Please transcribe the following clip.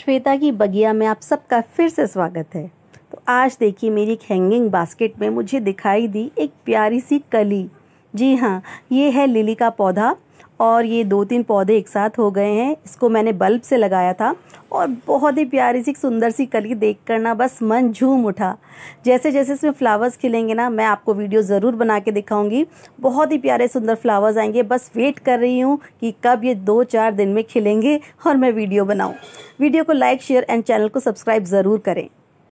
श्वेता की बगिया में आप सबका फिर से स्वागत है तो आज देखिए मेरी एक हैंगिंग बास्केट में मुझे दिखाई दी एक प्यारी सी कली जी हाँ ये है लिली का पौधा और ये दो तीन पौधे एक साथ हो गए हैं इसको मैंने बल्ब से लगाया था और बहुत ही प्यारी सी सुंदर सी कली देख कर ना बस मन झूम उठा जैसे जैसे इसमें फ्लावर्स खिलेंगे ना मैं आपको वीडियो ज़रूर बना के दिखाऊंगी बहुत ही प्यारे सुंदर फ्लावर्स आएंगे बस वेट कर रही हूँ कि कब ये दो चार दिन में खिलेंगे और मैं वीडियो बनाऊँ वीडियो को लाइक शेयर एंड चैनल को सब्सक्राइब ज़रूर करें